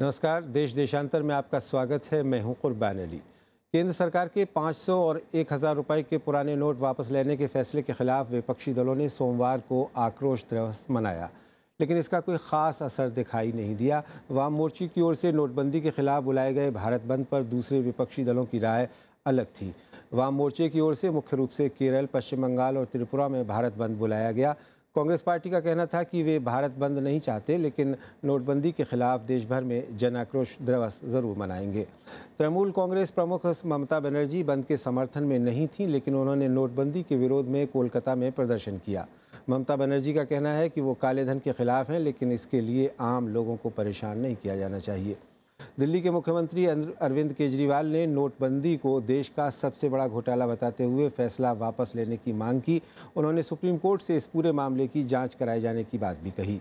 नमस्कार देश देशांतर में आपका स्वागत है मैं हूं कुरबान अली केंद्र सरकार के 500 और 1000 रुपए के पुराने नोट वापस लेने के फैसले के खिलाफ विपक्षी दलों ने सोमवार को आक्रोश दिवस मनाया लेकिन इसका कोई ख़ास असर दिखाई नहीं दिया वाम मोर्चे की ओर से नोटबंदी के खिलाफ बुलाए गए भारत बंद पर दूसरे विपक्षी दलों की राय अलग थी वाम मोर्चे की ओर से मुख्य रूप से केरल पश्चिम बंगाल और त्रिपुरा में भारत बंद बुलाया गया कांग्रेस पार्टी का कहना था कि वे भारत बंद नहीं चाहते लेकिन नोटबंदी के खिलाफ देश भर में जन आक्रोश दिवस जरूर मनाएंगे तृणमूल कांग्रेस प्रमुख ममता बनर्जी बंद के समर्थन में नहीं थी लेकिन उन्होंने नोटबंदी के विरोध में कोलकाता में प्रदर्शन किया ममता बनर्जी का कहना है कि वो काले धन के खिलाफ हैं लेकिन इसके लिए आम लोगों को परेशान नहीं किया जाना चाहिए दिल्ली के मुख्यमंत्री अरविंद केजरीवाल ने नोटबंदी को देश का सबसे बड़ा घोटाला बताते हुए फैसला वापस लेने की मांग की उन्होंने सुप्रीम कोर्ट से इस पूरे मामले की जांच कराए जाने की बात भी कही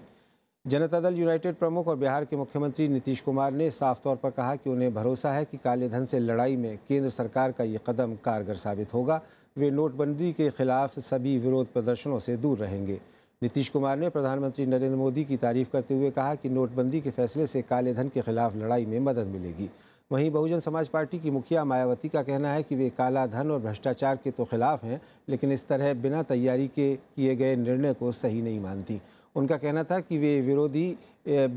जनता दल यूनाइटेड प्रमुख और बिहार के मुख्यमंत्री नीतीश कुमार ने साफ तौर पर कहा कि उन्हें भरोसा है कि काले धन से लड़ाई में केंद्र सरकार का ये कदम कारगर साबित होगा वे नोटबंदी के खिलाफ सभी विरोध प्रदर्शनों से दूर रहेंगे नीतीश कुमार ने प्रधानमंत्री नरेंद्र मोदी की तारीफ करते हुए कहा कि नोटबंदी के फैसले से काले धन के खिलाफ लड़ाई में मदद मिलेगी वहीं बहुजन समाज पार्टी की मुखिया मायावती का कहना है कि वे काला धन और भ्रष्टाचार के तो खिलाफ हैं लेकिन इस तरह बिना तैयारी के किए गए निर्णय को सही नहीं मानती उनका कहना था कि वे विरोधी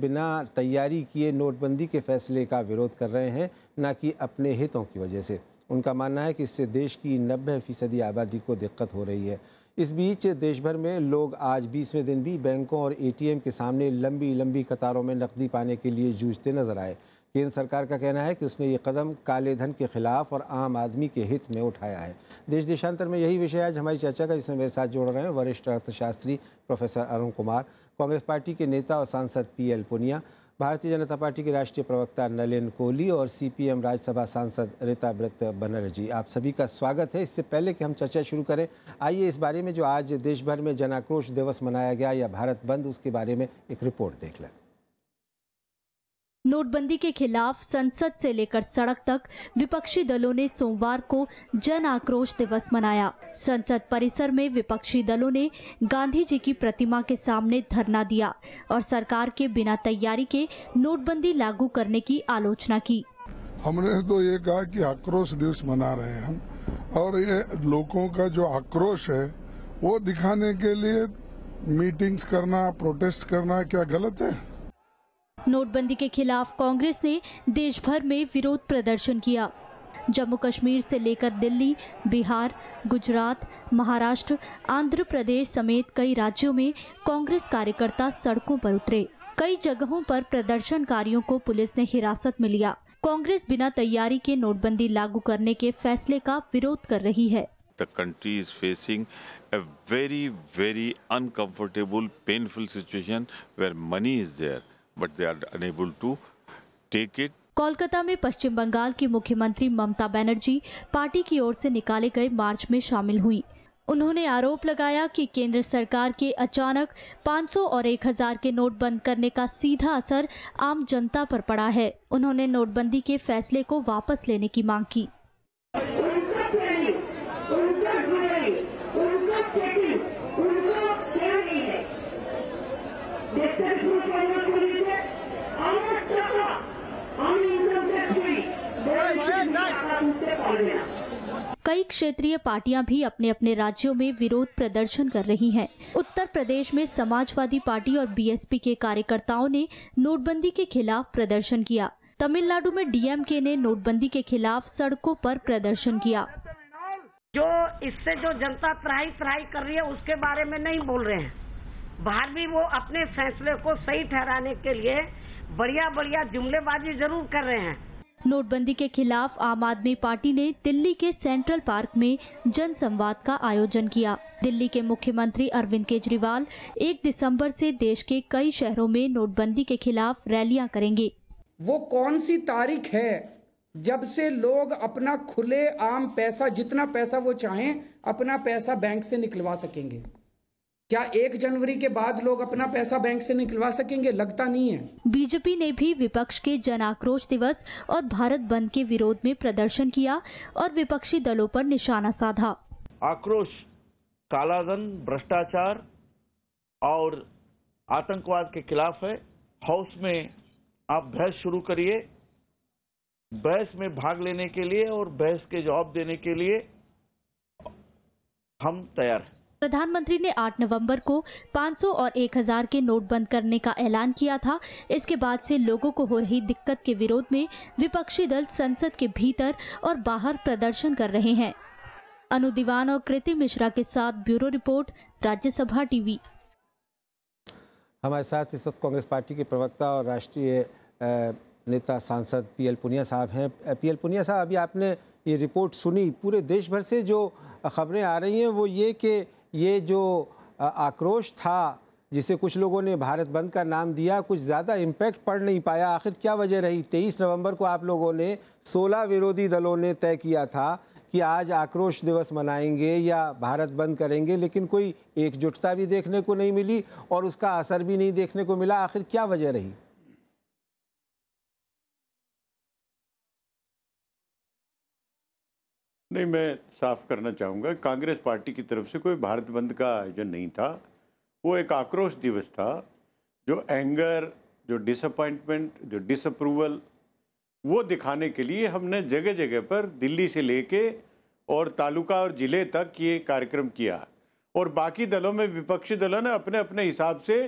बिना तैयारी किए नोटबंदी के फैसले का विरोध कर रहे हैं न कि अपने हितों की वजह से उनका मानना है कि इससे देश की नब्बे फीसदी आबादी को दिक्कत हो रही है इस बीच देश भर में लोग आज बीसवें दिन भी बैंकों और एटीएम के सामने लंबी लंबी कतारों में नकदी पाने के लिए जूझते नजर आए केंद्र सरकार का कहना है कि उसने ये कदम काले धन के खिलाफ और आम आदमी के हित में उठाया है देश देशांतर में यही विषय आज हमारी चर्चा का जिसमें मेरे साथ जोड़ रहे हैं वरिष्ठ अर्थशास्त्री प्रोफेसर अरुण कुमार कांग्रेस पार्टी के नेता और सांसद पी एल पुनिया भारतीय जनता पार्टी के राष्ट्रीय प्रवक्ता नलिन कोहली और सीपीएम राज्यसभा सांसद रीता ब्रत बनर्जी आप सभी का स्वागत है इससे पहले कि हम चर्चा शुरू करें आइए इस बारे में जो आज देश भर में जनाक्रोश दिवस मनाया गया या भारत बंद उसके बारे में एक रिपोर्ट देख लें नोटबंदी के खिलाफ संसद से लेकर सड़क तक विपक्षी दलों ने सोमवार को जन आक्रोश दिवस मनाया संसद परिसर में विपक्षी दलों ने गांधी जी की प्रतिमा के सामने धरना दिया और सरकार के बिना तैयारी के नोटबंदी लागू करने की आलोचना की हमने तो ये कहा कि आक्रोश दिवस मना रहे हैं हम और ये लोगों का जो आक्रोश है वो दिखाने के लिए मीटिंग्स करना प्रोटेस्ट करना क्या गलत है नोटबंदी के खिलाफ कांग्रेस ने देश भर में विरोध प्रदर्शन किया जम्मू कश्मीर से लेकर दिल्ली बिहार गुजरात महाराष्ट्र आंध्र प्रदेश समेत कई राज्यों में कांग्रेस कार्यकर्ता सड़कों पर उतरे कई जगहों पर प्रदर्शनकारियों को पुलिस ने हिरासत में लिया कांग्रेस बिना तैयारी के नोटबंदी लागू करने के फैसले का विरोध कर रही है the country is facing a very, very uncomfortable, painful situation where money is there. But they are unable to take it Kolkata में पश्चिम बंगाल की मुख्यमंत्री ममता बनर्जी पार्टी की ओर से निकाले गए मार्च में शामिल हुई उन्होंने आरोप लगाया कि केंद्र सरकार के अचानक 500 और 1000 के नोट बंद करने का सीधा असर आम जनता पर पड़ा है उन्होंने नोटबंदी के फैसले को वापस लेने की मांग की कई क्षेत्रीय पार्टियां भी अपने अपने राज्यों में विरोध प्रदर्शन कर रही हैं। उत्तर प्रदेश में समाजवादी पार्टी और बीएसपी के कार्यकर्ताओं ने नोटबंदी के खिलाफ प्रदर्शन किया तमिलनाडु में डीएमके ने नोटबंदी के खिलाफ सड़कों पर प्रदर्शन किया जो इससे जो जनता त्राही त्राही कर रही है उसके बारे में नहीं बोल रहे हैं बाहर भी वो अपने फैसले को सही ठहराने के लिए बढ़िया बढ़िया जुमलेबाजी जरूर कर रहे हैं नोटबंदी के खिलाफ आम आदमी पार्टी ने दिल्ली के सेंट्रल पार्क में जन संवाद का आयोजन किया दिल्ली के मुख्यमंत्री अरविंद केजरीवाल 1 दिसंबर से देश के कई शहरों में नोटबंदी के खिलाफ रैलियां करेंगे वो कौन सी तारीख है जब से लोग अपना खुले आम पैसा जितना पैसा वो चाहें अपना पैसा बैंक से निकलवा सकेंगे क्या एक जनवरी के बाद लोग अपना पैसा बैंक से निकलवा सकेंगे लगता नहीं है बीजेपी ने भी विपक्ष के जन आक्रोश दिवस और भारत बंद के विरोध में प्रदर्शन किया और विपक्षी दलों पर निशाना साधा आक्रोश कालाधन भ्रष्टाचार और आतंकवाद के खिलाफ है हाउस में आप बहस शुरू करिए बहस में भाग लेने के लिए और बहस के जवाब देने के लिए हम तैयार हैं प्रधानमंत्री ने 8 नवंबर को 500 और 1000 के नोट बंद करने का ऐलान किया था इसके बाद से लोगों को हो रही दिक्कत के विरोध में विपक्षी दल संसद के भीतर और बाहर प्रदर्शन कर रहे हैं अनु दीवान और कृति मिश्रा के साथ ब्यूरो रिपोर्ट राज्यसभा टीवी हमारे साथ इस वक्त कांग्रेस पार्टी के प्रवक्ता और राष्ट्रीय नेता सांसद एल पुनिया साहब हैं एल पुनिया साहब अभी आपने ये रिपोर्ट सुनी पूरे देश भर से जो खबरें आ रही हैं वो ये कि ये जो आक्रोश था जिसे कुछ लोगों ने भारत बंद का नाम दिया कुछ ज़्यादा इम्पेक्ट पड़ नहीं पाया आखिर क्या वजह रही तेईस नवंबर को आप लोगों ने सोलह विरोधी दलों ने तय किया था कि आज आक्रोश दिवस मनाएंगे या भारत बंद करेंगे लेकिन कोई एकजुटता भी देखने को नहीं मिली और उसका असर भी नहीं देखने को मिला आखिर क्या वजह रही नहीं मैं साफ करना चाहूँगा कांग्रेस पार्टी की तरफ से कोई भारत बंद का आयोजन नहीं था वो एक आक्रोश दिवस था जो एंगर जो डिसअपॉइंटमेंट जो डिसअप्रूवल वो दिखाने के लिए हमने जगह जगह पर दिल्ली से लेके और तालुका और ज़िले तक ये कार्यक्रम किया और बाकी दलों में विपक्षी दलों ने अपने अपने हिसाब से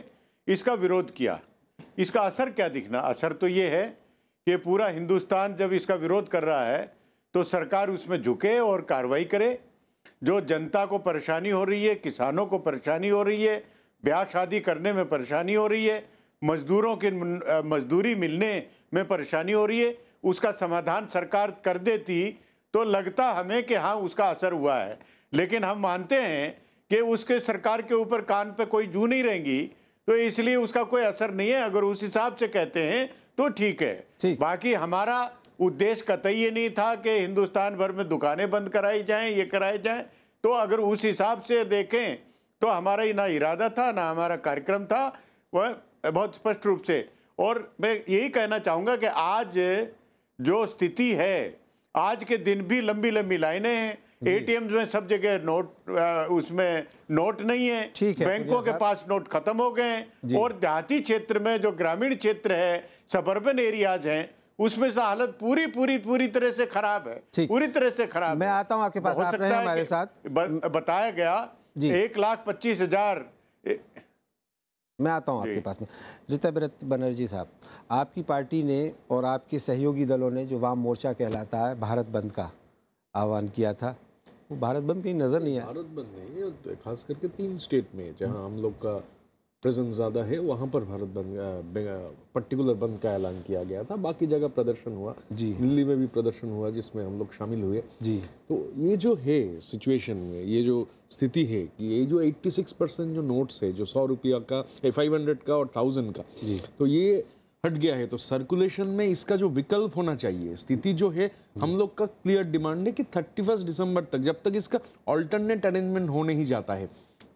इसका विरोध किया इसका असर क्या दिखना असर तो ये है कि पूरा हिंदुस्तान जब इसका विरोध कर रहा है तो सरकार उसमें झुके और कार्रवाई करे जो जनता को परेशानी हो रही है किसानों को परेशानी हो रही है ब्याह शादी करने में परेशानी हो रही है मजदूरों की मजदूरी मिलने में परेशानी हो रही है उसका समाधान सरकार कर देती तो लगता हमें कि हाँ उसका असर हुआ है लेकिन हम मानते हैं कि उसके सरकार के ऊपर कान पे कोई जू नहीं रहेंगी तो इसलिए उसका कोई असर नहीं है अगर उस हिसाब से कहते हैं तो ठीक है बाकी हमारा उद्देश्य कतई ये नहीं था कि हिंदुस्तान भर में दुकानें बंद कराई जाएं ये कराए जाएं तो अगर उस हिसाब से देखें तो हमारा ही ना इरादा था ना हमारा कार्यक्रम था वह बहुत स्पष्ट रूप से और मैं यही कहना चाहूँगा कि आज जो स्थिति है आज के दिन भी लंबी लंबी लाइनें हैं एटीएम्स में सब जगह नोट उसमें नोट नहीं है ठीक है बैंकों के पास नोट खत्म हो गए हैं और देहाती क्षेत्र में जो ग्रामीण क्षेत्र है सबर्बन एरियाज हैं उसमें से हालत पूरी पूरी पूरी तरह से खराब है पूरी तरह से खराब मैं आता हूँ आपके पास हो सकता है हमारे साथ बताया गया एक लाख पच्चीस हजार मैं आता हूं आपके पास में रितव्रत बनर्जी साहब आपकी पार्टी ने और आपके सहयोगी दलों ने जो वाम मोर्चा कहलाता है भारत बंद का आह्वान किया था वो भारत बंद कहीं नज़र नहीं आया भारत बंद नहीं है खास करके तीन स्टेट में जहां हम लोग का प्रेजेंस ज़्यादा है वहाँ पर भारत बंद पर्टिकुलर बंद का ऐलान किया गया था बाकी जगह प्रदर्शन हुआ जी दिल्ली में भी प्रदर्शन हुआ जिसमें हम लोग शामिल हुए जी तो ये जो है सिचुएशन में ये जो स्थिति है कि ये जो 86 परसेंट जो नोट्स है जो सौ रुपया का फाइव हंड्रेड का और थाउजेंड का जी तो ये हट गया है तो सर्कुलेशन में इसका जो विकल्प होना चाहिए स्थिति जो है हम लोग का क्लियर डिमांड है कि थर्टी दिसंबर तक जब तक इसका ऑल्टरनेट अरेंजमेंट हो नहीं जाता है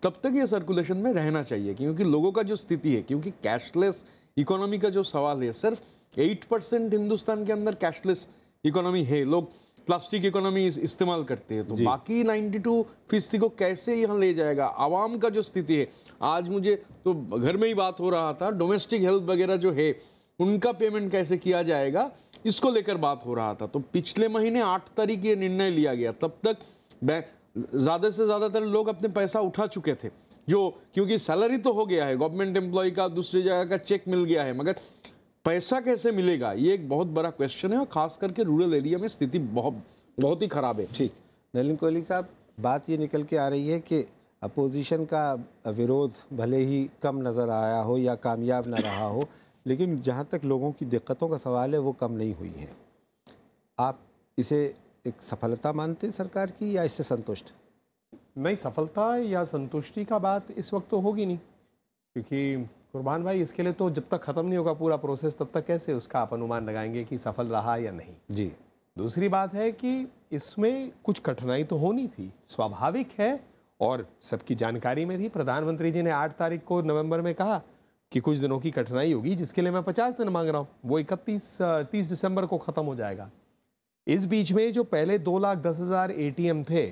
तब तक ये सर्कुलेशन में रहना चाहिए क्योंकि लोगों का जो स्थिति है क्योंकि कैशलेस इकोनॉमी का जो सवाल है सिर्फ एट परसेंट हिंदुस्तान के अंदर कैशलेस इकोनॉमी है लोग प्लास्टिक इकोनॉमी इस्तेमाल करते हैं तो बाकी 92 फीसदी को कैसे यहाँ ले जाएगा आवाम का जो स्थिति है आज मुझे तो घर में ही बात हो रहा था डोमेस्टिक हेल्थ वगैरह जो है उनका पेमेंट कैसे किया जाएगा इसको लेकर बात हो रहा था तो पिछले महीने आठ तारीख ये निर्णय लिया गया तब तक बैंक ज़्यादा से ज़्यादातर लोग अपने पैसा उठा चुके थे जो क्योंकि सैलरी तो हो गया है गवर्नमेंट एम्प्लॉय का दूसरी जगह का चेक मिल गया है मगर पैसा कैसे मिलेगा ये एक बहुत बड़ा क्वेश्चन है और खास करके रूरल एरिया में स्थिति बहुत बहुत ही ख़राब है ठीक नलिन कोहली साहब बात ये निकल के आ रही है कि अपोजिशन का विरोध भले ही कम नज़र आया हो या कामयाब ना रहा हो लेकिन जहाँ तक लोगों की दिक्कतों का सवाल है वो कम नहीं हुई है आप इसे एक सफलता मानते हैं सरकार की या इससे संतुष्ट नहीं सफलता या संतुष्टि का बात इस वक्त तो होगी नहीं क्योंकि कुर्बान भाई इसके लिए तो जब तक ख़त्म नहीं होगा पूरा प्रोसेस तब तक कैसे उसका आप अनुमान लगाएंगे कि सफल रहा या नहीं जी दूसरी बात है कि इसमें कुछ कठिनाई तो होनी थी स्वाभाविक है और सबकी जानकारी में थी प्रधानमंत्री जी ने आठ तारीख को नवंबर में कहा कि कुछ दिनों की कठिनाई होगी जिसके लिए मैं पचास दिन मांग रहा हूँ वो इकतीस तीस दिसंबर को ख़त्म हो जाएगा इस बीच में जो पहले दो लाख दस हज़ार ए थे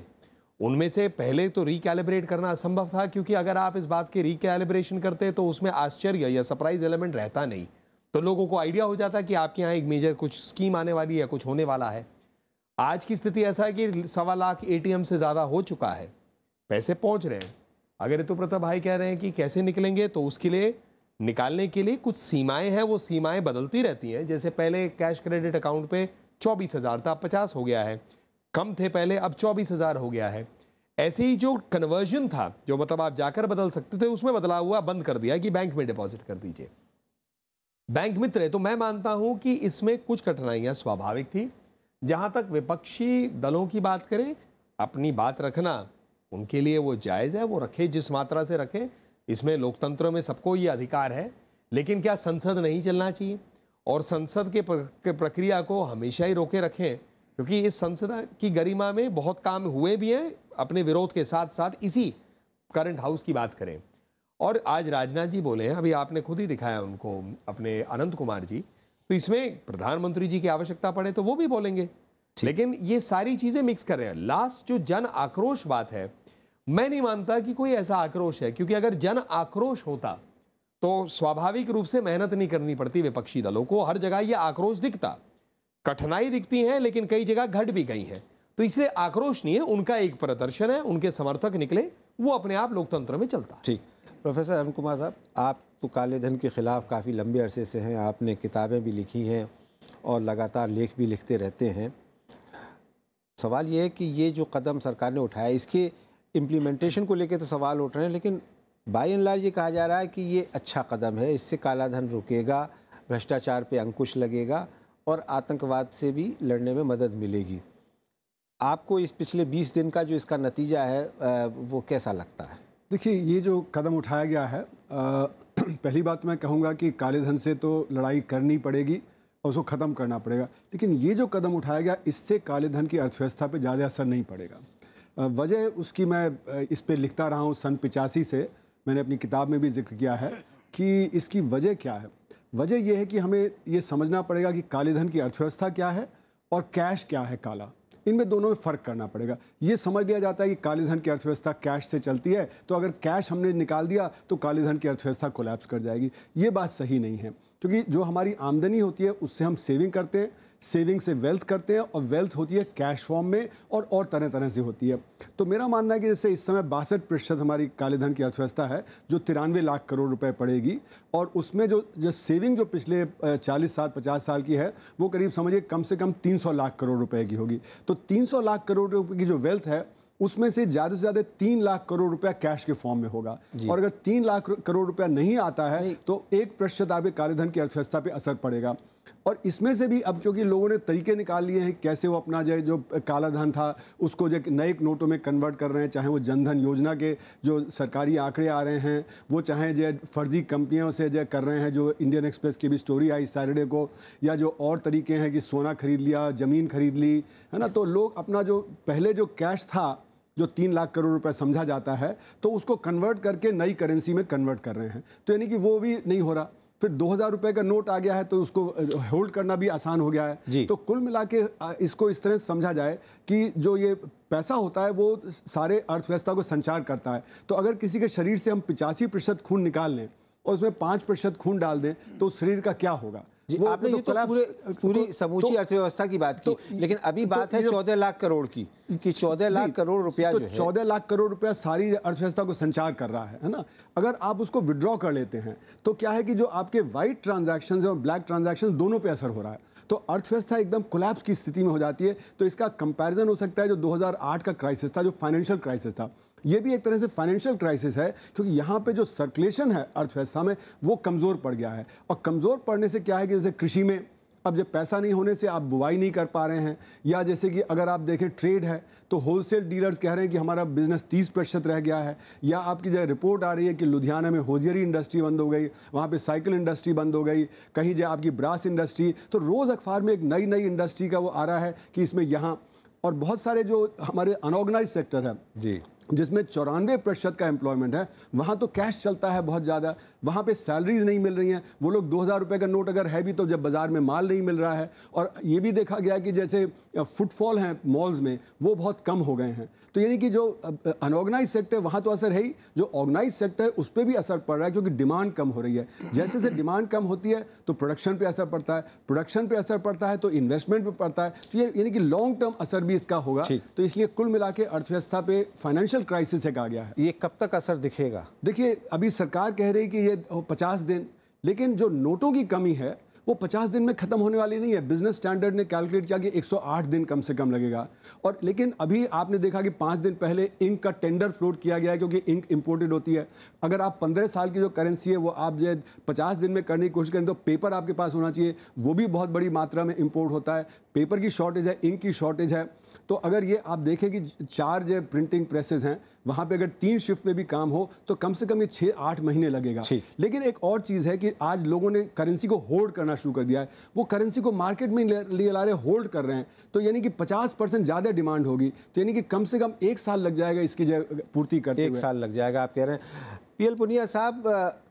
उनमें से पहले तो रिकैलिब्रेट करना असंभव था क्योंकि अगर आप इस बात के रिकैलिब्रेशन करते तो उसमें आश्चर्य या सरप्राइज एलिमेंट रहता नहीं तो लोगों को आइडिया हो जाता कि आपके यहाँ एक मेजर कुछ स्कीम आने वाली है कुछ होने वाला है आज की स्थिति ऐसा है कि सवा लाख ए से ज़्यादा हो चुका है पैसे पहुँच रहे हैं अगर ऋतु प्रताप भाई कह रहे हैं कि कैसे निकलेंगे तो उसके लिए निकालने के लिए कुछ सीमाएं हैं वो सीमाएं बदलती रहती हैं जैसे पहले कैश क्रेडिट अकाउंट पे चौबीस हज़ार था पचास हो गया है कम थे पहले अब चौबीस हज़ार हो गया है ऐसे ही जो कन्वर्जन था जो मतलब आप जाकर बदल सकते थे उसमें बदलाव हुआ बंद कर दिया कि बैंक में डिपॉजिट कर दीजिए बैंक मित्र है तो मैं मानता हूं कि इसमें कुछ कठिनाइयां स्वाभाविक थी जहां तक विपक्षी दलों की बात करें अपनी बात रखना उनके लिए वो जायज़ है वो रखे जिस मात्रा से रखे इसमें लोकतंत्र में सबको ये अधिकार है लेकिन क्या संसद नहीं चलना चाहिए और संसद के प्रक्रिया को हमेशा ही रोके रखें क्योंकि इस संसद की गरिमा में बहुत काम हुए भी हैं अपने विरोध के साथ साथ इसी करंट हाउस की बात करें और आज राजनाथ जी बोले हैं अभी आपने खुद ही दिखाया उनको अपने अनंत कुमार जी तो इसमें प्रधानमंत्री जी की आवश्यकता पड़े तो वो भी बोलेंगे लेकिन ये सारी चीज़ें मिक्स कर रहे हैं लास्ट जो जन आक्रोश बात है मैं नहीं मानता कि कोई ऐसा आक्रोश है क्योंकि अगर जन आक्रोश होता तो स्वाभाविक रूप से मेहनत नहीं करनी पड़ती विपक्षी दलों को हर जगह ये आक्रोश दिखता कठिनाई दिखती है लेकिन कई जगह घट भी गई हैं तो इसलिए आक्रोश नहीं है उनका एक प्रदर्शन है उनके समर्थक निकले वो अपने आप लोकतंत्र में चलता ठीक प्रोफेसर अरुण कुमार साहब आप तो काले धन के ख़िलाफ़ काफ़ी लंबे अरसे से हैं आपने किताबें भी लिखी हैं और लगातार लेख भी लिखते रहते हैं सवाल ये है कि ये जो कदम सरकार ने उठाया इसके इम्प्लीमेंटेशन को लेकर तो सवाल उठ रहे हैं लेकिन बाई एंड लार्ज ये कहा जा रहा है कि ये अच्छा कदम है इससे कालाधन रुकेगा भ्रष्टाचार पे अंकुश लगेगा और आतंकवाद से भी लड़ने में मदद मिलेगी आपको इस पिछले 20 दिन का जो इसका नतीजा है वो कैसा लगता है देखिए ये जो कदम उठाया गया है पहली बात मैं कहूँगा कि काले धन से तो लड़ाई करनी पड़ेगी और उसको ख़त्म करना पड़ेगा लेकिन ये जो कदम उठाया गया इससे काले धन की अर्थव्यवस्था पर ज़्यादा असर नहीं पड़ेगा वजह उसकी मैं इस पर लिखता रहा हूँ सन पिचासी से मैंने अपनी किताब में भी जिक्र किया है कि इसकी वजह क्या है वजह यह है कि हमें ये समझना पड़ेगा कि काले धन की अर्थव्यवस्था क्या है और कैश क्या है काला इनमें दोनों में फ़र्क करना पड़ेगा ये समझ लिया जाता है कि काले धन की अर्थव्यवस्था कैश से चलती है तो अगर कैश हमने निकाल दिया तो काले धन की अर्थव्यवस्था कोलैप्स कर जाएगी ये बात सही नहीं है क्योंकि जो हमारी आमदनी होती है उससे हम सेविंग करते हैं सेविंग से वेल्थ करते हैं और वेल्थ होती है कैश फॉर्म में और और तरह तरह से होती है तो मेरा मानना है कि जैसे इस समय बासठ प्रतिशत हमारी कालेधन की अर्थव्यवस्था है जो तिरानवे लाख करोड़ रुपए पड़ेगी और उसमें जो जो सेविंग जो पिछले 40 साल 50 साल की है वो करीब समझिए कम से कम 300 लाख करोड़ रुपए की होगी तो 300 लाख करोड़ रुपए की जो वेल्थ है उसमें से ज़्यादा से ज़्यादा तीन लाख करोड़ रुपया कैश के फॉर्म में होगा और अगर तीन लाख करोड़ रुपया नहीं आता है नहीं। तो एक प्रतिशत आपके कालेधन की अर्थव्यवस्था पर असर पड़ेगा और इसमें से भी अब क्योंकि लोगों ने तरीके निकाल लिए हैं कैसे वो अपना जो जो काला धन था उसको जो नए नोटों में कन्वर्ट कर रहे हैं चाहे वो जनधन योजना के जो सरकारी आंकड़े आ रहे हैं वो चाहे जो फर्जी कंपनियों से जो कर रहे हैं जो इंडियन एक्सप्रेस की भी स्टोरी आई सैटरडे को या जो और तरीके हैं कि सोना खरीद लिया ज़मीन खरीद ली है ना तो लोग अपना जो पहले जो कैश था जो तीन लाख करोड़ रुपए समझा जाता है तो उसको कन्वर्ट करके नई करेंसी में कन्वर्ट कर रहे हैं तो यानी कि वो भी नहीं हो रहा फिर दो हज़ार रुपए का नोट आ गया है तो उसको होल्ड करना भी आसान हो गया है तो कुल मिला के इसको इस तरह समझा जाए कि जो ये पैसा होता है वो सारे अर्थव्यवस्था को संचार करता है तो अगर किसी के शरीर से हम पिचासी प्रतिशत खून निकाल लें और उसमें पाँच प्रतिशत खून डाल दें तो शरीर का क्या होगा आपने तो ये तो पूरे पूरी तो समूची तो अर्थव्यवस्था की बात की लेकिन अभी बात है चौदह लाख करोड़ की कि चौदह लाख करोड़ रुपया जो है चौदह लाख करोड़ रुपया सारी अर्थव्यवस्था को संचार कर रहा है है ना अगर आप उसको विड्रॉ कर लेते हैं तो क्या है कि जो आपके व्हाइट ट्रांजेक्शन और ब्लैक ट्रांजेक्शन दोनों पे असर हो रहा है तो अर्थव्यवस्था एकदम कोलैप्स की स्थिति में हो जाती है तो इसका कंपैरिजन हो सकता है जो 2008 का क्राइसिस था जो फाइनेंशियल क्राइसिस था ये भी एक तरह से फाइनेंशियल क्राइसिस है क्योंकि यहाँ पे जो सर्कुलेशन है अर्थव्यवस्था में वो कमज़ोर पड़ गया है और कमज़ोर पड़ने से क्या है कि जैसे कृषि में अब जब पैसा नहीं होने से आप बुवाई नहीं कर पा रहे हैं या जैसे कि अगर आप देखें ट्रेड है तो होलसेल डीलर्स कह रहे हैं कि हमारा बिजनेस 30 प्रतिशत रह गया है या आपकी जो रिपोर्ट आ रही है कि लुधियाना में होजियरी इंडस्ट्री बंद हो गई वहाँ पे साइकिल इंडस्ट्री बंद हो गई कहीं जो आपकी ब्रास इंडस्ट्री तो रोज़ अखबार में एक नई नई इंडस्ट्री का वो आ रहा है कि इसमें यहाँ और बहुत सारे जो हमारे अनऑर्गेनाइज सेक्टर है जी जिसमें चौरानवे प्रतिशत का एम्प्लॉयमेंट है वहाँ तो कैश चलता है बहुत ज़्यादा वहाँ पे सैलरीज नहीं मिल रही हैं वो लोग दो हज़ार रुपये का नोट अगर है भी तो जब बाज़ार में माल नहीं मिल रहा है और ये भी देखा गया कि जैसे फुटफॉल हैं मॉल्स में वो बहुत कम हो गए हैं तो यानी कि जो अनऑर्गेनाइज सेक्टर वहाँ तो असर है ही जो ऑर्गेनाइज सेक्टर है उस पर भी असर पड़ रहा है क्योंकि डिमांड कम हो रही है जैसे जैसे डिमांड कम होती है तो प्रोडक्शन पर असर पड़ता है प्रोडक्शन पर असर पड़ता है तो इन्वेस्टमेंट पर पड़ता है तो ये यानी कि लॉन्ग टर्म असर भी इसका होगा तो इसलिए कुल मिला के अर्थव्यवस्था पे फाइनेंशियल हेल्थ क्राइसिस एक आ गया है ये कब तक असर दिखेगा देखिए अभी सरकार कह रही है कि ये पचास दिन लेकिन जो नोटों की कमी है वो 50 दिन में ख़त्म होने वाली नहीं है बिजनेस स्टैंडर्ड ने कैलकुलेट किया कि 108 दिन कम से कम लगेगा और लेकिन अभी आपने देखा कि पांच दिन पहले इंक का टेंडर फ्लोट किया गया है क्योंकि इंक इंपोर्टेड होती है अगर आप 15 साल की जो करेंसी है वो आप जो पचास दिन में करने की कोशिश करें तो पेपर आपके पास होना चाहिए वो भी बहुत बड़ी मात्रा में इम्पोर्ट होता है पेपर की शॉर्टेज है इंक की शॉर्टेज है तो अगर ये आप देखें कि चार जो प्रिंटिंग प्रेसेस हैं वहाँ पे अगर तीन शिफ्ट में भी काम हो तो कम से कम ये छः आठ महीने लगेगा लेकिन एक और चीज़ है कि आज लोगों ने करेंसी को होल्ड करना शुरू कर दिया है वो करेंसी को मार्केट में ले ला रहे होल्ड कर रहे हैं तो यानी कि पचास परसेंट ज़्यादा डिमांड होगी तो यानी कि कम से कम एक साल लग जाएगा इसकी जो पूर्ति करते एक साल लग जाएगा आप कह रहे हैं पी एल पुनिया साहब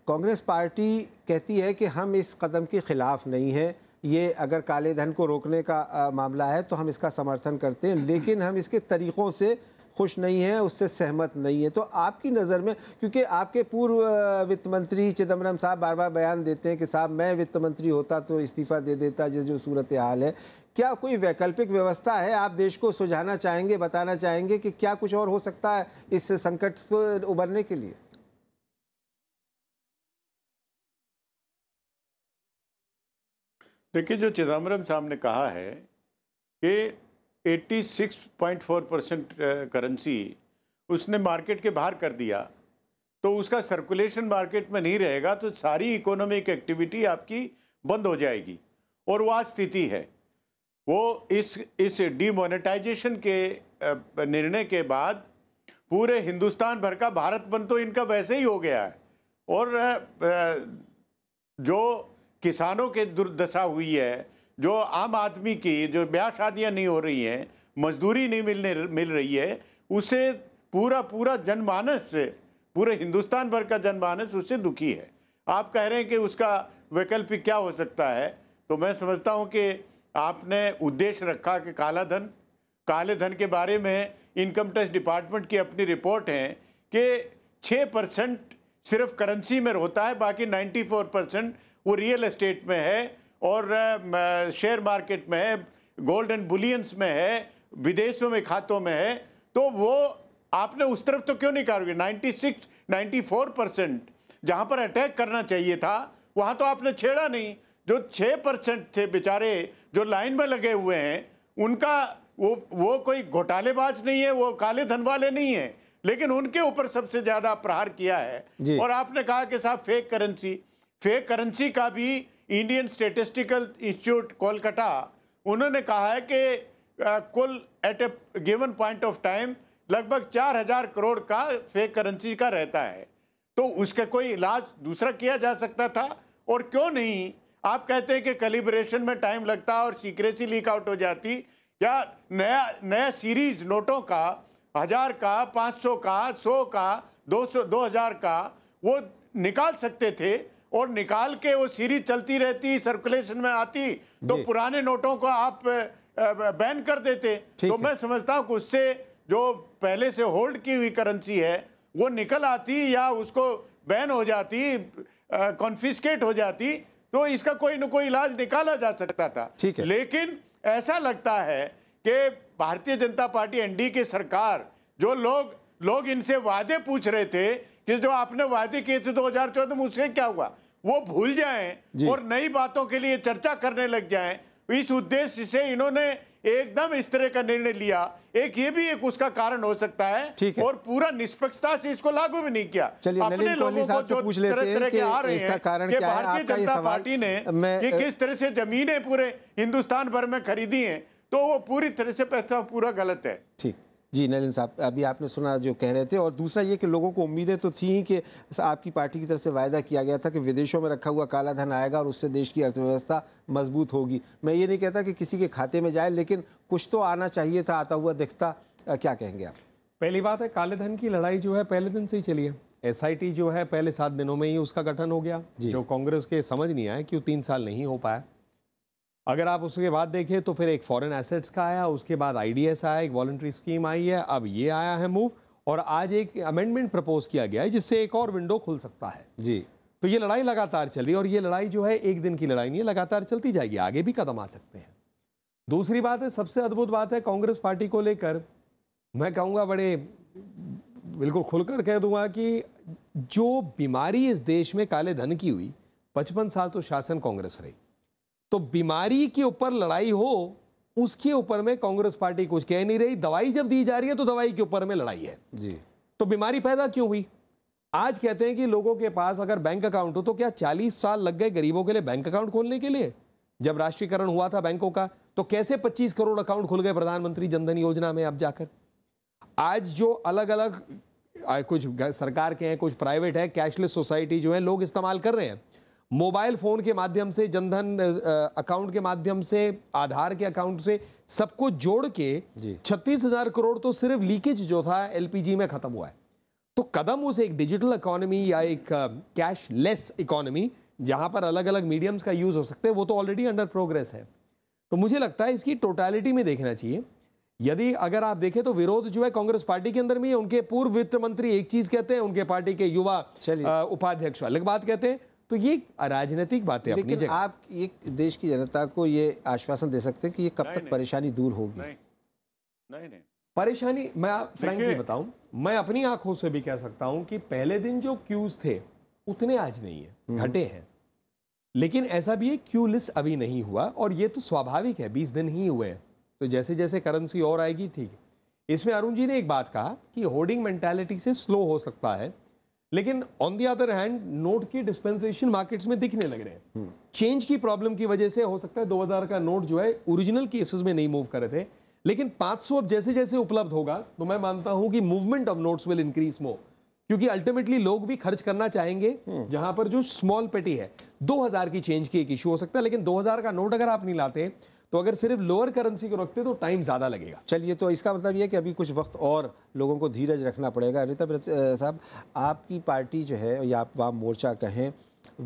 कांग्रेस पार्टी कहती है कि हम इस कदम के ख़िलाफ़ नहीं हैं ये अगर काले धन को रोकने का आ, मामला है तो हम इसका समर्थन करते हैं लेकिन हम इसके तरीक़ों से खुश नहीं है उससे सहमत नहीं है तो आपकी नज़र में क्योंकि आपके पूर्व वित्त मंत्री चिदम्बरम साहब बार बार बयान देते हैं कि साहब मैं वित्त मंत्री होता तो इस्तीफ़ा दे देता जिस जो सूरत हाल है क्या कोई वैकल्पिक व्यवस्था है आप देश को सुझाना चाहेंगे बताना चाहेंगे कि क्या कुछ और हो सकता है इस संकट को उबरने के लिए देखिए जो चिदम्बरम साहब ने कहा है कि 86.4 परसेंट करेंसी उसने मार्केट के बाहर कर दिया तो उसका सर्कुलेशन मार्केट में नहीं रहेगा तो सारी इकोनॉमिक एक्टिविटी आपकी बंद हो जाएगी और वह स्थिति है वो इस इस डिमोनेटाइजेशन के निर्णय के बाद पूरे हिंदुस्तान भर का भारत बंद तो इनका वैसे ही हो गया है और जो किसानों के दुर्दशा हुई है जो आम आदमी की जो ब्याह शादियां नहीं हो रही हैं मजदूरी नहीं मिलने मिल रही है उसे पूरा पूरा जनमानस पूरे हिंदुस्तान भर का जनमानस उससे दुखी है आप कह रहे हैं कि उसका वैकल्पिक क्या हो सकता है तो मैं समझता हूं कि आपने उद्देश्य रखा कि काला धन काले धन के बारे में इनकम टैक्स डिपार्टमेंट की अपनी रिपोर्ट है कि छः परसेंट सिर्फ करेंसी में होता है बाकी फोर परसेंट वो रियल एस्टेट में है और शेयर मार्केट में है गोल्ड एंड बुलियंस में है विदेशों में खातों में है तो वो आपने उस तरफ तो क्यों नहीं करोगे 96, 94 परसेंट जहाँ पर अटैक करना चाहिए था वहाँ तो आपने छेड़ा नहीं जो 6 परसेंट थे बेचारे जो लाइन में लगे हुए हैं उनका वो वो कोई घोटालेबाज नहीं है वो काले धन वाले नहीं है लेकिन उनके ऊपर सबसे ज़्यादा प्रहार किया है और आपने कहा कि साहब फेक करेंसी फेक करेंसी का भी इंडियन स्टेटिस्टिकल इंस्टीट्यूट कोलकाता उन्होंने कहा है कि कुल at a given point of time लगभग चार हजार करोड़ का फेक करेंसी का रहता है तो उसका कोई इलाज दूसरा किया जा सकता था और क्यों नहीं आप कहते हैं कि कैलिब्रेशन में टाइम लगता और सीक्रेसी लीक आउट हो जाती या नया नया सीरीज नोटों का हजार का 500 का 100 का 200 2000 का वो निकाल सकते थे और निकाल के वो सीरीज चलती रहती सर्कुलेशन में आती तो पुराने नोटों को आप बैन कर देते तो मैं समझता हूँ उससे जो पहले से होल्ड की हुई करेंसी है वो निकल आती या उसको बैन हो जाती कॉन्फिस्केट हो जाती तो इसका कोई ना कोई इलाज निकाला जा सकता था ठीक है लेकिन ऐसा लगता है कि भारतीय जनता पार्टी एनडी की सरकार जो लोग लोग इनसे वादे पूछ रहे थे कि जो आपने वादे किए थे 2014 में उससे क्या हुआ वो भूल जाएं और नई बातों के लिए चर्चा करने लग जाएं इस उद्देश्य से इन्होंने एकदम इस तरह का निर्णय लिया एक ये भी एक उसका कारण हो सकता है, है। और पूरा निष्पक्षता से इसको लागू भी नहीं किया अपने लोगों को जो पूछ लेते तरह तरह के आ रहे हैं कि भारतीय जनता पार्टी ने ये किस तरह से जमीनें पूरे हिंदुस्तान भर में खरीदी हैं तो वो पूरी तरह से पैसा पूरा गलत है ठीक जी नलिन साहब अभी आपने सुना जो कह रहे थे और दूसरा ये कि लोगों को उम्मीदें तो थी कि आपकी पार्टी की तरफ से वायदा किया गया था कि विदेशों में रखा हुआ काला धन आएगा और उससे देश की अर्थव्यवस्था मजबूत होगी मैं ये नहीं कहता कि किसी के खाते में जाए लेकिन कुछ तो आना चाहिए था आता हुआ दिखता क्या कहेंगे आप पहली बात है काले धन की लड़ाई जो है पहले दिन से ही चली है एस जो है पहले सात दिनों में ही उसका गठन हो गया जो कांग्रेस के समझ नहीं आया कि वो तीन साल नहीं हो पाया अगर आप उसके बाद देखें तो फिर एक फॉरेन एसेट्स का आया उसके बाद आईडीएस आया एक वॉल्ट्री स्कीम आई है अब ये आया है मूव और आज एक अमेंडमेंट प्रपोज किया गया है जिससे एक और विंडो खुल सकता है जी तो ये लड़ाई लगातार चल रही है और ये लड़ाई जो है एक दिन की लड़ाई नहीं है लगातार चलती जाएगी आगे भी कदम आ सकते हैं दूसरी बात है सबसे अद्भुत बात है कांग्रेस पार्टी को लेकर मैं कहूँगा बड़े बिल्कुल खुलकर कह दूंगा कि जो बीमारी इस देश में काले धन की हुई पचपन साल तो शासन कांग्रेस रही तो बीमारी के ऊपर लड़ाई हो उसके ऊपर में कांग्रेस पार्टी कुछ कह नहीं रही दवाई जब दी जा रही है तो दवाई के ऊपर में लड़ाई है जी तो बीमारी पैदा क्यों हुई आज कहते हैं कि लोगों के पास अगर बैंक अकाउंट हो तो क्या चालीस साल लग गए गरीबों के लिए बैंक अकाउंट खोलने के लिए जब राष्ट्रीयकरण हुआ था बैंकों का तो कैसे 25 करोड़ अकाउंट खुल गए प्रधानमंत्री जनधन योजना में अब जाकर आज जो अलग अलग कुछ सरकार के हैं कुछ प्राइवेट है कैशलेस सोसाइटी जो है लोग इस्तेमाल कर रहे हैं मोबाइल फ़ोन के माध्यम से जनधन अकाउंट के माध्यम से आधार के अकाउंट से सबको जोड़ के छत्तीस हजार करोड़ तो सिर्फ लीकेज जो था एलपीजी में ख़त्म हुआ है तो कदम उसे एक डिजिटल इकोनॉमी या एक कैशलेस इकोनॉमी जहां पर अलग अलग मीडियम्स का यूज़ हो सकते हैं वो तो ऑलरेडी अंडर प्रोग्रेस है तो मुझे लगता है इसकी टोटैलिटी में देखना चाहिए यदि अगर आप देखें तो विरोध जो है कांग्रेस पार्टी के अंदर भी है उनके पूर्व वित्त मंत्री एक चीज़ कहते हैं उनके पार्टी के युवा उपाध्यक्ष अलग बात कहते हैं तो ये राजनीतिक बातें अपनी आप ये देश की जनता को ये आश्वासन दे सकते हैं कि ये कब तक परेशानी दूर होगी नहीं, नहीं। परेशानी मैं आप फ्रेंकली बताऊं मैं अपनी आंखों से भी कह सकता हूं कि पहले दिन जो क्यूज थे उतने आज नहीं है हम्म। घटे हैं लेकिन ऐसा भी है क्यू लिस्ट अभी नहीं हुआ और ये तो स्वाभाविक है बीस दिन ही हुए हैं तो जैसे जैसे करेंसी और आएगी ठीक इसमें अरुण जी ने एक बात कहा कि होर्डिंग मेंटेलिटी से स्लो हो सकता है लेकिन on the other hand note की डिस्पेंसेशन मार्केट्स में दिखने लग रहे हैं चेंज की प्रॉब्लम की वजह से हो सकता है 2000 का नोट जो है ओरिजिनल केसेस में नहीं मूव कर रहे थे लेकिन 500 अब जैसे जैसे उपलब्ध होगा तो मैं मानता हूं कि movement of notes will increase more क्योंकि अल्टीमेटली लोग भी खर्च करना चाहेंगे जहां पर जो स्मॉल पेटी है 2000 की चेंज की एक इशू हो सकता है लेकिन 2000 का नोट अगर आप नहीं लाते तो अगर सिर्फ लोअर करेंसी को रखते तो टाइम ज़्यादा लगेगा चलिए तो इसका मतलब ये कि अभी कुछ वक्त और लोगों को धीरज रखना पड़ेगा अनिताभ साहब आपकी पार्टी जो है या आप वाम मोर्चा कहें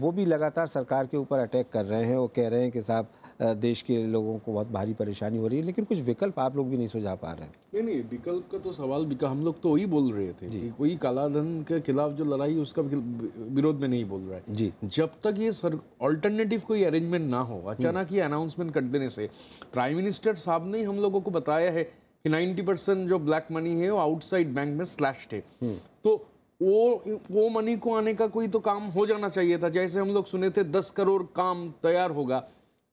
वो भी लगातार सरकार के ऊपर अटैक कर रहे हैं वो कह रहे हैं कि साहब देश के लोगों को बहुत भारी परेशानी हो रही है लेकिन कुछ विकल्प आप लोग भी नहीं सुझा पा रहे हैं नहीं नहीं विकल्प का तो सवाल बिका हम लोग तो वही बोल रहे थे कि कोई कालाधन के खिलाफ जो लड़ाई उसका विरोध में नहीं बोल रहा है जी जब तक ये सर ऑल्टरनेटिव कोई अरेंजमेंट ना हो अचानक ये अनाउंसमेंट कर देने से प्राइम मिनिस्टर साहब ने हम लोगों को बताया है कि नाइन्टी परसेंट जो ब्लैक मनी है वो आउटसाइड बैंक में स्लैश हम्म। थे तो वो वो मनी को आने का कोई तो काम हो जाना चाहिए था जैसे हम लोग सुने थे दस करोड़ काम तैयार होगा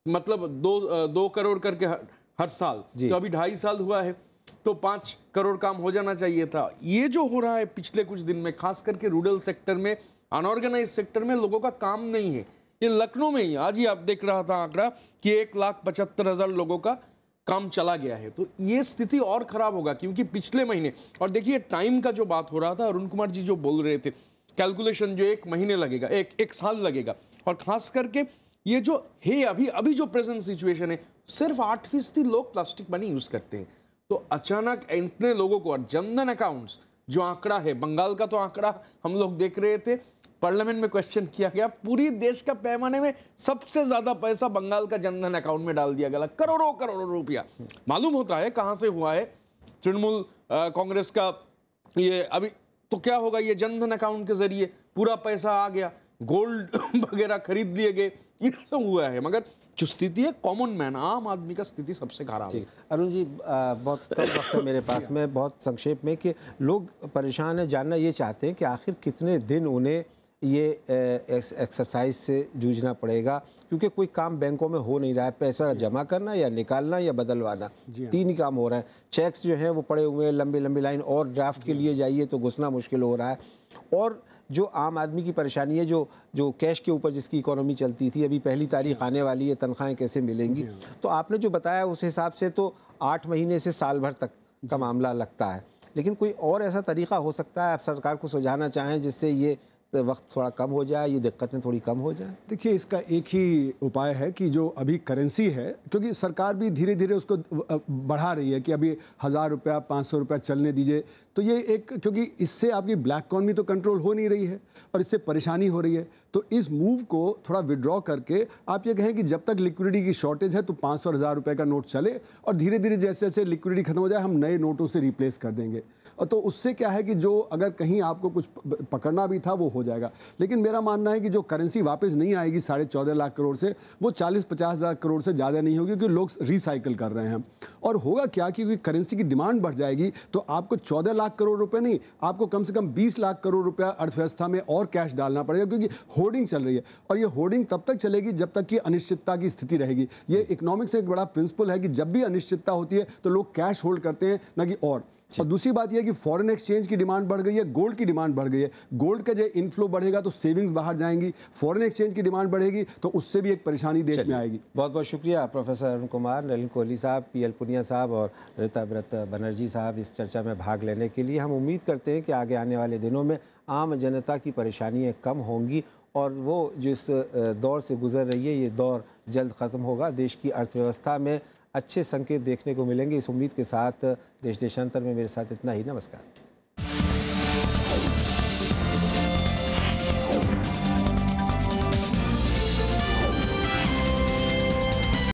मतलब दो दो करोड़ करके हर, हर साल तो अभी ढाई साल हुआ है तो पाँच करोड़ काम हो जाना चाहिए था ये जो हो रहा है पिछले कुछ दिन में खास करके रूरल सेक्टर में अनऑर्गेनाइज सेक्टर में लोगों का काम नहीं है ये लखनऊ में ही आज ही आप देख रहा था आंकड़ा कि एक लाख पचहत्तर हज़ार लोगों का काम चला गया है तो ये स्थिति और ख़राब होगा क्योंकि पिछले महीने और देखिए टाइम का जो बात हो रहा था अरुण कुमार जी जो बोल रहे थे कैलकुलेशन जो एक महीने लगेगा एक एक साल लगेगा और खास करके ये जो है अभी अभी जो प्रेजेंट सिचुएशन है सिर्फ आठ फीसदी लोग प्लास्टिक मनी यूज़ करते हैं तो अचानक इतने लोगों को और जनधन अकाउंट्स जो आंकड़ा है बंगाल का तो आंकड़ा हम लोग देख रहे थे पार्लियामेंट में क्वेश्चन किया गया पूरी देश का पैमाने में सबसे ज्यादा पैसा बंगाल का जनधन अकाउंट में डाल दिया गया करोड़ों करोड़ों रुपया मालूम होता है कहाँ से हुआ है तृणमूल कांग्रेस का ये अभी तो क्या होगा ये जनधन अकाउंट के जरिए पूरा पैसा आ गया गोल्ड वगैरह खरीद लिए गए ये सब हुआ है मगर जो स्थिति है कॉमन मैन आम आदमी का स्थिति सबसे खराब है अरुण जी आ, बहुत कम वक्त है मेरे पास मैं बहुत संक्षेप में कि लोग परेशान हैं जानना ये चाहते हैं कि आखिर कितने दिन उन्हें ये एक्सरसाइज से जूझना पड़ेगा क्योंकि कोई काम बैंकों में हो नहीं रहा है पैसा जमा करना या निकालना या बदलवाना हाँ। तीन ही काम हो रहा है चेक्स जो हैं वो पड़े हुए हैं लंबी लंबी लाइन और ड्राफ्ट के लिए जाइए तो घुसना मुश्किल हो रहा है और जो आम आदमी की परेशानी है जो जो कैश के ऊपर जिसकी इकोनॉमी चलती थी अभी पहली तारीख आने वाली है तनख्वाहें कैसे मिलेंगी तो आपने जो बताया उस हिसाब से तो आठ महीने से साल भर तक का मामला लगता है लेकिन कोई और ऐसा तरीका हो सकता है आप सरकार को सुझाना चाहें जिससे ये वक्त थोड़ा कम हो जाए ये दिक्कतें थोड़ी कम हो जाए देखिए इसका एक ही उपाय है कि जो अभी करेंसी है क्योंकि सरकार भी धीरे धीरे उसको बढ़ा रही है कि अभी हज़ार रुपया पाँच सौ रुपया चलने दीजिए तो ये एक क्योंकि इससे आपकी ब्लैक कॉनमी तो कंट्रोल हो नहीं रही है और इससे परेशानी हो रही है तो इस मूव को थोड़ा विड्रॉ करके आप ये कहें कि जब तक लिक्विडिटी की शॉर्टेज है तो पाँच सौ हज़ार रुपये का नोट चले और धीरे धीरे जैसे जैसे लिक्विडिटी खत्म हो जाए हम नए नोटों से रिप्लेस कर देंगे तो उससे क्या है कि जो अगर कहीं आपको कुछ पकड़ना भी था वो हो जाएगा लेकिन मेरा मानना है कि जो करेंसी वापस नहीं आएगी साढ़े चौदह लाख करोड़ से वो चालीस पचास लाख करोड़ से ज़्यादा नहीं होगी क्योंकि लोग रिसाइकिल कर रहे हैं और होगा क्या क्योंकि करेंसी की डिमांड बढ़ जाएगी तो आपको चौदह लाख करोड़ रुपये नहीं आपको कम से कम बीस लाख करोड़ रुपया अर्थव्यवस्था में और कैश डालना पड़ेगा क्योंकि होर्डिंग चल रही है और ये होर्डिंग तब तक चलेगी जब तक कि अनिश्चितता की स्थिति रहेगी ये इकोनॉमिक्स एक बड़ा प्रिंसिपल है कि जब भी अनिश्चितता होती है तो लोग कैश होल्ड करते हैं ना कि और और दूसरी बात यह कि फॉरेन एक्सचेंज की डिमांड बढ़ गई है गोल्ड की डिमांड बढ़ गई है गोल्ड का जो इनफ्लो बढ़ेगा तो सेविंग्स बाहर जाएंगी फॉरेन एक्सचेंज की डिमांड बढ़ेगी तो उससे भी एक परेशानी देश में आएगी बहुत बहुत शुक्रिया प्रोफेसर अरुण कुमार नलिन कोहली साहब पी एल पुनिया साहब और रीता व्रत बनर्जी साहब इस चर्चा में भाग लेने के लिए हम उम्मीद करते हैं कि आगे आने वाले दिनों में आम जनता की परेशानियाँ कम होंगी और वो जिस दौर से गुजर रही है ये दौर जल्द ख़त्म होगा देश की अर्थव्यवस्था में अच्छे संकेत देखने को मिलेंगे इस उम्मीद के साथ देश देशांतर में मेरे साथ इतना ही नमस्कार